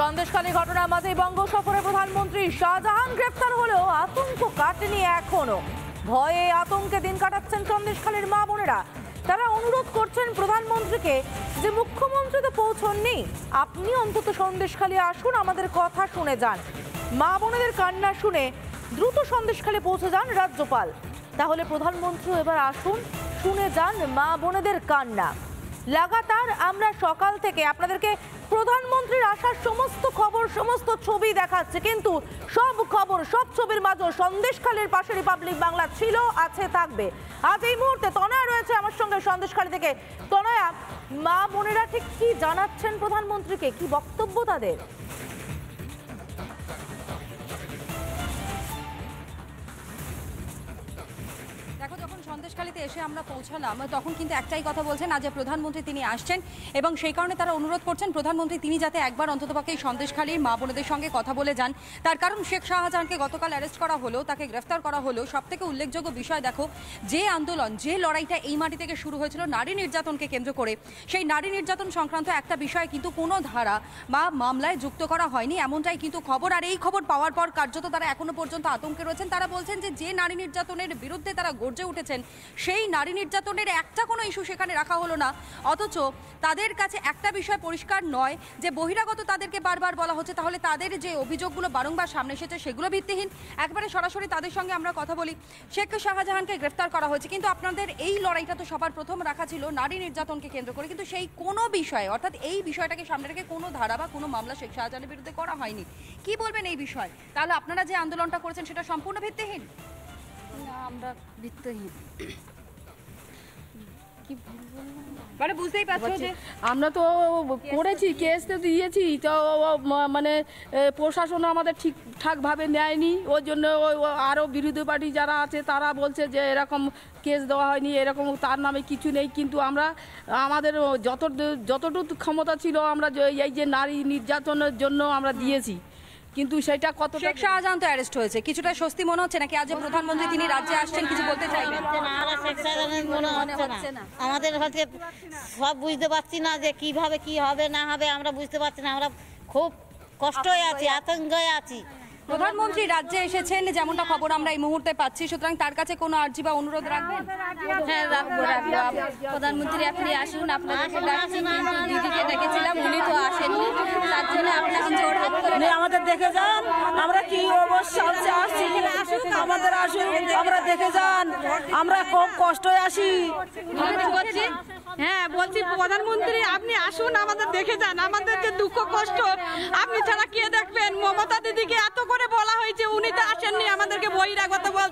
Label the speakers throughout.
Speaker 1: সন্দেশখালী ঘটনার মাঝে বঙ্গ সফরে প্রধানমন্ত্রী শাহজাহান গ্রেপ্তার হলেও আতঙ্ক কাটেনি এখনও ভয়ে আতঙ্কে দিন কাটাচ্ছেন সন্দেশখালীর মা বোনেরা তারা অনুরোধ করছেন প্রধানমন্ত্রীকে যে মুখ্যমন্ত্রী তো পৌঁছননি আপনি অন্তত সন্দেশখালী আসুন আমাদের কথা শুনে যান মা বোনেদের কান্না শুনে দ্রুত সন্দেশখালী পৌঁছে যান রাজ্যপাল তাহলে প্রধানমন্ত্রী এবার আসুন শুনে যান মা বোনেদের কান্না লাগাতার আমরা সকাল থেকে আপনাদেরকে প্রধানমন্ত্রীর আসার সমস্ত খবর সমস্ত ছবি দেখাচ্ছে কিন্তু সব খবর সব ছবির মাঝে সন্দেশখালীর পাশে রিপাবলিক বাংলা ছিল আছে থাকবে আজ এই মুহূর্তে তনয় রয়েছে আমার সঙ্গে সন্দেশখালী থেকে তনয়া মা বোনেরা ঠিক কি জানাচ্ছেন প্রধানমন্ত্রীকে কি বক্তব্য তাদের
Speaker 2: সন্দেশখালীতে এসে আমরা পৌঁছালাম তখন কিন্তু একটাই কথা বলছেন আজ প্রধানমন্ত্রী তিনি আসছেন এবং সেই কারণে তারা অনুরোধ করছেন প্রধানমন্ত্রী তিনি যাতে একবার অন্ততপক্ষে এই সন্দেশখালীর মা বোনদের সঙ্গে কথা বলে যান তার কারণ শেখ শাহজাহানকে গতকাল অ্যারেস্ট করা হলো তাকে গ্রেফতার করা হলো থেকে উল্লেখযোগ্য বিষয় দেখো যে আন্দোলন যে লড়াইটা এই মাটি থেকে শুরু হয়েছিল নারী নির্যাতনকে কেন্দ্র করে সেই নারী নির্যাতন সংক্রান্ত একটা বিষয় কিন্তু কোনো ধারা বা মামলায় যুক্ত করা হয়নি এমনটাই কিন্তু খবর আর এই খবর পাওয়ার পর কার্যত তারা এখনো পর্যন্ত আতঙ্কে রয়েছেন তারা বলছেন যে যে নারী নির্যাতনের বিরুদ্ধে তারা গর্জে উঠেছেন সেই নারী নির্যাতনের একটা কোনো ইস্যু সেখানে রাখা হলো না অথচ তাদের কাছে একটা বিষয় পরিষ্কার নয় যে বহিরাগত তাদেরকে বারবার বলা হচ্ছে তাহলে তাদের যে অভিযোগগুলো বারংবার সামনে এসেছে সেগুলো ভিত্তিহীন একবারে সরাসরি তাদের সঙ্গে আমরা কথা বলি শেখ শাহজাহানকে গ্রেফতার করা হয়েছে কিন্তু আপনাদের এই লড়াইটা তো সবার প্রথম রাখা ছিল নারী নির্যাতনকে কেন্দ্র করে কিন্তু সেই কোনো বিষয়ে অর্থাৎ এই বিষয়টাকে সামনে রেখে কোনো ধারা বা কোনো মামলা শেখ শাহজাহানের বিরুদ্ধে করা হয়নি কি বলবেন এই বিষয়ে তাহলে আপনারা যে আন্দোলনটা করেছেন সেটা সম্পূর্ণ ভিত্তিহীন আমরা বৃত্তহীন মানে বুঝতেই পারছো যে আমরা তো করেছি কেস তো দিয়েছি তো মানে প্রশাসন আমাদের ঠিকঠাকভাবে নেয়নি ওর জন্য আরও বিরোধী পার্টি যারা আছে তারা বলছে যে এরকম কেস দেওয়া হয়নি এরকম তার নামে কিছু নেই কিন্তু আমরা আমাদের যত যতটুকু ক্ষমতা ছিল আমরা এই যে নারী নির্যাতনের জন্য আমরা দিয়েছি কিন্তু সেটা কত শেখ শাহজাহান তো অ্যারেস্ট হয়েছে কিছুটা স্বস্তি মনে হচ্ছে নাকি আজ প্রধানমন্ত্রী তিনি রাজ্যে আসছেন কিছু বলতে চাইবেন আমাদের হচ্ছে সব বুঝতে পারছি না যে কিভাবে কি হবে না হবে আমরা বুঝতে পারছি না আমরা খুব কষ্টই আছি আতঙ্কে আছি প্রধানমন্ত্রী রাজ্যে এসেছেন যেমনটা খবর আমরা এই মুহূর্তে পাচ্ছি সুতরাং তার কাছে কোনো আর্জি বা অনুরোধ রাখবেন হ্যাঁ রাখবো রাখবো প্রধানমন্ত্রী আপনি আসুন আপনার দিদিকে দেখেছিলাম উনি তো
Speaker 1: আসেননি আমাদের দেখে যান আমরা কি অবশ্যই আসছি আমাদের আসুন আমরা দেখে যান আমরা
Speaker 3: খুব কষ্টই আসি হ্যাঁ বলছি প্রধানমন্ত্রী আপনি আসুন আমাদের দেখে যান আমাদের যে দুঃখ কষ্ট আপনি ছাড়া কে দেখবেন মমতা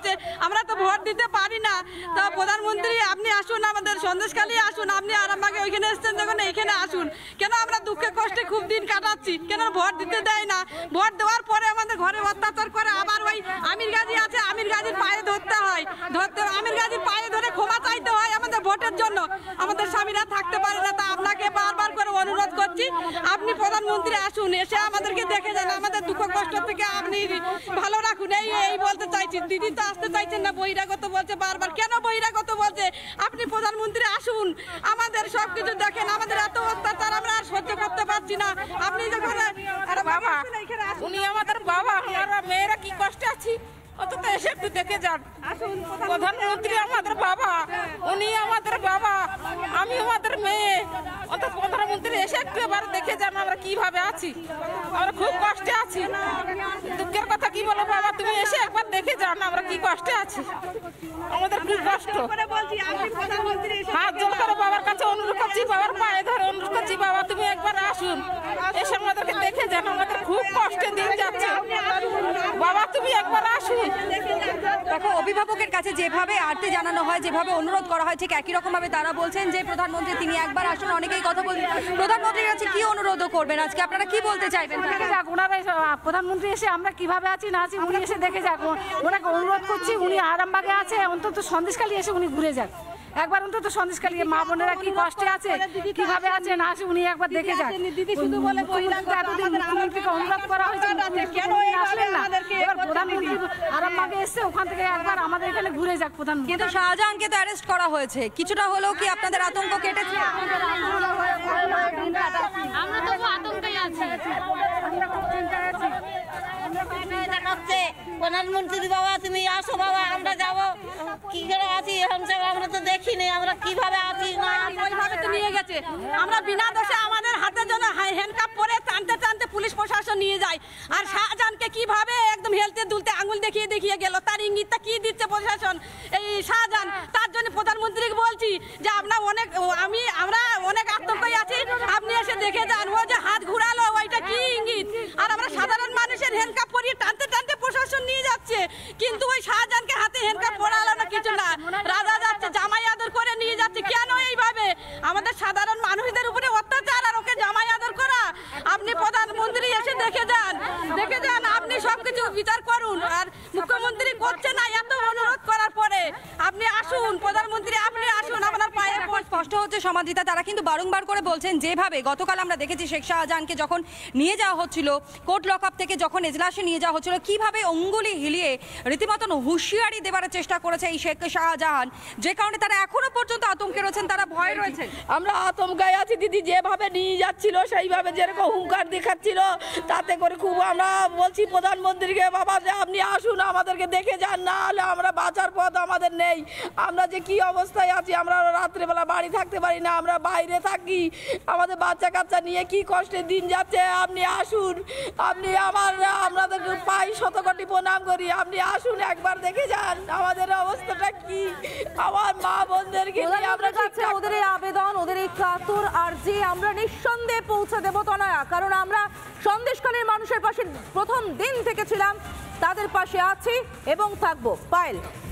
Speaker 3: হচ্ছে আমরা তো ভোট দিতে পারি না তা প্রধানমন্ত্রী আপনি আসুন আমাদের সন্দেশকালী আসুন আপনি আরামবাগে ওইখানে এসছেন যখন এইখানে আসুন কেন আমরা দুঃখে কষ্টে খুব দিন কাটাচ্ছি কেন ভোট দিতে দেয় না ভোট দেওয়ার পরে আমাদের ঘরে অত্যাচার করে আবার ওই আমির গাজী আছে আমির গাজীর পায়ে ধরতে হয় ধরতে আমির গাজীর পায়ে ধরে ক্ষমা চাইতে হয় আমাদের ভোটের জন্য আমাদের স্বামীরা থাকতে পারে না চাচ্ছি আপনি প্রধানমন্ত্রী আসুন এসে আমাদেরকে দেখে যান আমাদের দুঃখ কষ্ট থেকে আপনি ভালো রাখুন এই এই বলতে চাইছি দিদি তো আসতে চাইছেন না বহিরাগত বলছে বারবার কেন বহিরাগত বলছে আপনি প্রধানমন্ত্রী আসুন আমাদের সবকিছু দেখেন আমাদের এত অত্যাচার আমরা আর সহ্য করতে পারছি না এসে একটু দেখে যান প্রধানমন্ত্রী আমাদের বাবা উনি আমাদের বাবা আমি আমাদের মেয়ে অর্থাৎ প্রধানমন্ত্রী এসে একটু এবার দেখে যান আমরা কিভাবে আছি আমরা খুব কষ্টে আছি দুঃখের কথা কি বলো বাবা তুমি এসে একবার দেখে যান আমরা কি কষ্টে আছি আমাদের খুব কষ্ট হাত জোর করে বাবার কাছে অনুরোধ করছি বাবার পায়ে ধরে অনুরোধ করছি বাবা তুমি একবার আসুন এসে আমাদেরকে দেখে যান আমাদের খুব কষ্টে দিন তুমি
Speaker 2: একবার আসো দেখো অভিভাবকের কাছে যেভাবে আর্তে জানানো হয় যেভাবে অনুরোধ করা হয় ঠিক একই রকমভাবে তারা বলছেন যে প্রধানমন্ত্রী তিনি একবার আসুন অনেকেই কথা বলছেন প্রধানমন্ত্রীর কাছে কি অনুরোধ করবেন আজকে আপনারা কি বলতে চাইবেন যাক ওনারা প্রধানমন্ত্রী এসে আমরা কিভাবে আছি না আছি উনি এসে দেখে যাক ওনাকে অনুরোধ করছি উনি আরামবাগে আছে অন্তত সন্দেশকালী এসে উনি ঘুরে যাক একবার
Speaker 3: অন্তত সন্দেশকালী মা বোনেরা কি কষ্টে আছে কিভাবে আছে না আছে উনি একবার দেখে যান দিদি শুধু বলে এতদিন মুখ্যমন্ত্রীকে অনুরোধ করা হয়েছে কেন আসলেন না এবার প্রধানমন্ত্রী আরামবাগে
Speaker 2: এসে ওখান থেকে একবার আমাদের এখানে ঘুরে যাক প্রধানমন্ত্রী কিন্তু শাহজাহানকে তো অ্যারেস্ট করা হয়েছে কিছুটা হলেও কি আপনাদের আতঙ্ক কেটেছে আমরা তো
Speaker 3: আতঙ্কে আছি প্রধানমন্ত্রী বাবা তুমি আসো বাবা আমরা যাবো
Speaker 2: কি করে আছি এখন সব আমরা
Speaker 3: তো দেখিনি আমরা কিভাবে আছি না ওইভাবে তো নিয়ে গেছে আমরা বিনা দোষে আমাদের হাতে যেন হ্যান্ডকাপ পরে টানতে টানতে পুলিশ প্রশাসন নিয়ে যায় আর শাহজাহানকে কিভাবে একদম হেলতে দুলতে আঙুল দেখিয়ে দেখিয়ে গেল তার ইঙ্গিতটা কি দিচ্ছে প্রশাসন এই শাহজাহান তার জন্য প্রধানমন্ত্রীকে বলছি যে আপনার অনেক আমি যান এসে দেখে যান দেখে যান আপনি সবকিছু বিচার করুন আর মুখ্যমন্ত্রী করছে না এত অনুরোধ করার পরে আপনি আসুন প্রধানমন্ত্রী আপনি কষ্ট হচ্ছে সমাধিতা
Speaker 2: তারা কিন্তু বারংবার করে বলছেন যেভাবে গতকাল আমরা দেখেছি শেখ শাহজাহানকে যখন নিয়ে যাওয়া হচ্ছিল কোর্ট লক থেকে যখন এজলাসে নিয়ে যাওয়া হচ্ছিল কিভাবে অঙ্গুলি হিলিয়ে রীতিমতন হুঁশিয়ারি দেবার চেষ্টা করেছে এই শেখ শাহজাহান যে কারণে তারা এখনো পর্যন্ত
Speaker 3: আতঙ্কে রয়েছেন তারা ভয় হ্যাঁ, রয়েছেন আমরা আতঙ্কে আছি দিদি যেভাবে নিয়ে যাচ্ছিল সেইভাবে যেরকম হুঙ্কার দেখাচ্ছিল তাতে করে খুব আমরা বলছি প্রধানমন্ত্রীকে বাবা যে আপনি আসুন আমাদেরকে দেখে যান না হলে আমরা বাঁচার পথ আমাদের নেই আমরা যে কি অবস্থায় আছি আমরা রাত্রেবেলা বাড়ি বাড়ি থাকতে পারি না আমরা বাইরে থাকি আমাদের বাচ্চা কাচ্চা নিয়ে কি কষ্টের দিন যাচ্ছে আপনি আসুন আপনি আমার আমাদের পাই শতকটি প্রণাম করি আপনি আসুন একবার দেখে যান আমাদের অবস্থাটা কি আমার মা বোনদেরকে আমরা কাছে ওদের
Speaker 1: আবেদন ওদের এই কাতর আর যে আমরা নিঃসন্দেহে পৌঁছে দেবো তনয়া কারণ আমরা সন্দেশকালের মানুষের পাশে প্রথম দিন থেকে ছিলাম তাদের পাশে আছি এবং থাকবো পায়েল